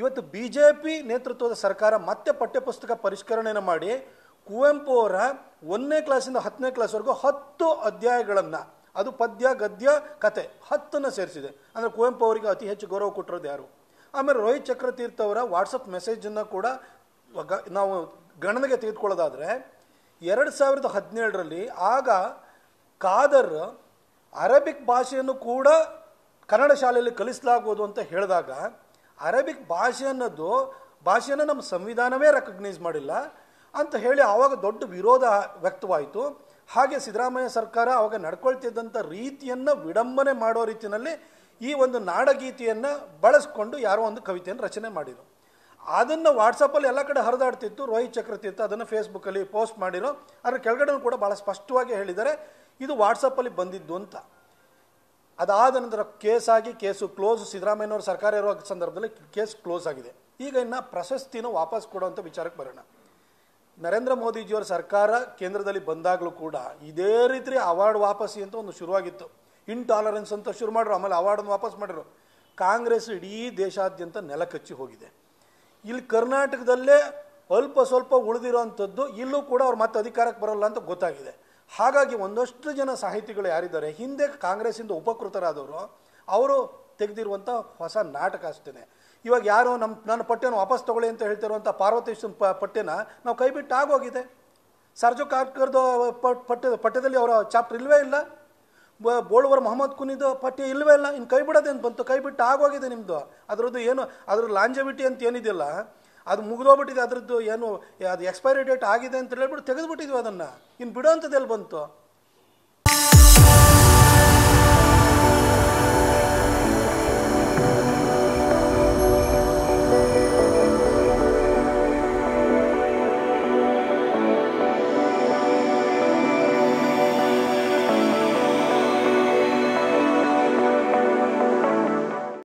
ಇವತ್ತು B J P ನೇತೃತ್ವದ ಸರ್ಕಾರ ಮತ್ತೆ ಪಠ್ಯಪುಸ್ತಕ ಪರಿಷ್ಕರಣೆಯನ್ನು ಮಾಡಿ ಕುವೆಂಪು ಅವರ ಒಂದನೇ ಕ್ಲಾಸಿಂದ ಹತ್ತನೇ ಕ್ಲಾಸ್ವರೆಗೂ ಹತ್ತು ಅಧ್ಯಾಯಗಳನ್ನು ಅದು ಪದ್ಯ ಗದ್ಯ ಕತೆ ಹತ್ತನ್ನು ಸೇರಿಸಿದೆ ಅಂದರೆ ಕುವೆಂಪು ಅವರಿಗೆ ಅತಿ ಹೆಚ್ಚು ಗೌರವ ಕೊಟ್ಟಿರೋದು ಯಾರು ಆಮೇಲೆ ರೋಹಿತ್ ಚಕ್ರತೀರ್ಥ ಅವರ ವಾಟ್ಸಪ್ ಮೆಸೇಜನ್ನು ಕೂಡ ನಾವು ಗಣನೆಗೆ ತೆಗೆದುಕೊಳ್ಳೋದಾದರೆ ಎರಡು ಸಾವಿರದ ಹದಿನೇಳರಲ್ಲಿ ಆಗ ಖಾದರ್ ಅರೇಬಿಕ್ ಭಾಷೆಯನ್ನು ಕೂಡ ಕನ್ನಡ ಶಾಲೆಯಲ್ಲಿ ಕಲಿಸಲಾಗುವುದು ಅಂತ ಹೇಳಿದಾಗ ಅರಬಿಕ್ ಭಾಷೆ ಅನ್ನೋದು ಭಾಷೆಯನ್ನು ನಮ್ಮ ಸಂವಿಧಾನವೇ ರೆಕಗ್ನೈಸ್ ಮಾಡಿಲ್ಲ ಅಂತ ಹೇಳಿ ಆವಾಗ ದೊಡ್ಡ ವಿರೋಧ ವ್ಯಕ್ತವಾಯಿತು ಹಾಗೆ ಸಿದ್ದರಾಮಯ್ಯ ಸರ್ಕಾರ ಆವಾಗ ನಡ್ಕೊಳ್ತಿದ್ದಂಥ ರೀತಿಯನ್ನು ವಿಡಂಬನೆ ಮಾಡೋ ರೀತಿಯಲ್ಲಿ ಈ ಒಂದು ನಾಡಗೀತೆಯನ್ನು ಬಳಸ್ಕೊಂಡು ಯಾರೋ ಒಂದು ಕವಿತೆಯನ್ನು ರಚನೆ ಮಾಡಿದರು ಅದನ್ನು ವಾಟ್ಸಪ್ಪಲ್ಲಿ ಎಲ್ಲ ಕಡೆ ಹರಿದಾಡ್ತಿತ್ತು ರೋಹಿತ್ ಚಕ್ರತೀರ್ಥ ಅದನ್ನು ಫೇಸ್ಬುಕ್ಕಲ್ಲಿ ಪೋಸ್ಟ್ ಮಾಡಿರೋ ಅದರ ಕೆಳಗಡೆ ಕೂಡ ಭಾಳ ಸ್ಪಷ್ಟವಾಗಿ ಹೇಳಿದ್ದಾರೆ ಇದು ವಾಟ್ಸಪ್ಪಲ್ಲಿ ಬಂದಿದ್ದು ಅಂತ ಅದಾದ ನಂತರ ಕೇಸಾಗಿ ಕೇಸು ಕ್ಲೋಸ್ ಸಿದ್ದರಾಮಯ್ಯನವರು ಸರ್ಕಾರ ಇರುವ ಸಂದರ್ಭದಲ್ಲಿ ಕೇಸ್ ಕ್ಲೋಸ್ ಆಗಿದೆ ಈಗ ಇನ್ನು ಪ್ರಶಸ್ತಿನ ವಾಪಸ್ ಕೊಡುವಂಥ ವಿಚಾರಕ್ಕೆ ಬರೋಣ ನರೇಂದ್ರ ಮೋದಿಜಿಯವರ ಸರ್ಕಾರ ಕೇಂದ್ರದಲ್ಲಿ ಬಂದಾಗಲೂ ಕೂಡ ಇದೇ ರೀತಿ ಅವಾರ್ಡ್ ವಾಪಸ್ಸಿ ಅಂತ ಒಂದು ಶುರುವಾಗಿತ್ತು ಇನ್ಟಾಲರೆನ್ಸ್ ಅಂತ ಶುರು ಮಾಡಿದ್ರು ಆಮೇಲೆ ಅವಾರ್ಡನ್ನು ವಾಪಸ್ ಮಾಡಿದ್ರು ಕಾಂಗ್ರೆಸ್ ಇಡೀ ದೇಶಾದ್ಯಂತ ನೆಲ ಕಚ್ಚಿ ಹೋಗಿದೆ ಇಲ್ಲಿ ಕರ್ನಾಟಕದಲ್ಲೇ ಅಲ್ಪ ಸ್ವಲ್ಪ ಉಳಿದಿರುವಂಥದ್ದು ಇಲ್ಲೂ ಕೂಡ ಅವ್ರು ಮತ್ತೆ ಅಧಿಕಾರಕ್ಕೆ ಬರೋಲ್ಲ ಅಂತ ಗೊತ್ತಾಗಿದೆ ಹಾಗಾಗಿ ಒಂದಷ್ಟು ಜನ ಸಾಹಿತಿಗಳು ಯಾರಿದ್ದಾರೆ ಹಿಂದೆ ಕಾಂಗ್ರೆಸ್ಸಿಂದ ಉಪಕೃತರಾದವರು ಅವರು ತೆಗೆದಿರುವಂಥ ಹೊಸ ನಾಟಕ ಅಷ್ಟೇ ಇವಾಗ ಯಾರು ನಮ್ಮ ನನ್ನ ಪಠ್ಯನ ವಾಪಸ್ ತೊಗೊಳ್ಳಿ ಅಂತ ಹೇಳ್ತಿರುವಂಥ ಪಾರ್ವತೇಶ್ವರ ಪಠ್ಯನ ನಾವು ಕೈಬಿಟ್ಟು ಆಗೋಗಿದೆ ಸರ್ಜು ಕಾರ್ಕರ್ದು ಪಠ್ಯ ಪಠ್ಯದಲ್ಲಿ ಅವರ ಚಾಪ್ಟರ್ ಇಲ್ಲವೇ ಇಲ್ಲ ಬೋಳುವರ್ ಮೊಹಮ್ಮದ್ ಕುನಿದು ಪಠ್ಯ ಇಲ್ಲವೇ ಇಲ್ಲ ಇನ್ನು ಕೈ ಬಿಡೋದೇನು ಬಂತು ಕೈಬಿಟ್ಟು ಆಗೋಗಿದೆ ನಿಮ್ಮದು ಅದರದ್ದು ಏನು ಅದ್ರ ಲಾಂಜವಿಟಿ ಅಂತ ಏನಿದೆಯಲ್ಲ ಅದು ಮುಗಿದೋಗ್ಬಿಟ್ಟಿದೆ ಅದರದ್ದು ಏನು ಅದು ಎಕ್ಸ್ಪೈರಿ ಡೇಟ್ ಆಗಿದೆ ಅಂತ ಹೇಳ್ಬಿಟ್ಟು ತೆಗೆದುಬಿಟ್ಟಿದ್ವಿ ಅದನ್ನು ಇನ್ನು ಬಿಡೋ ಅಂಥದ್ದೆಲ್ಲಿ ಬಂತು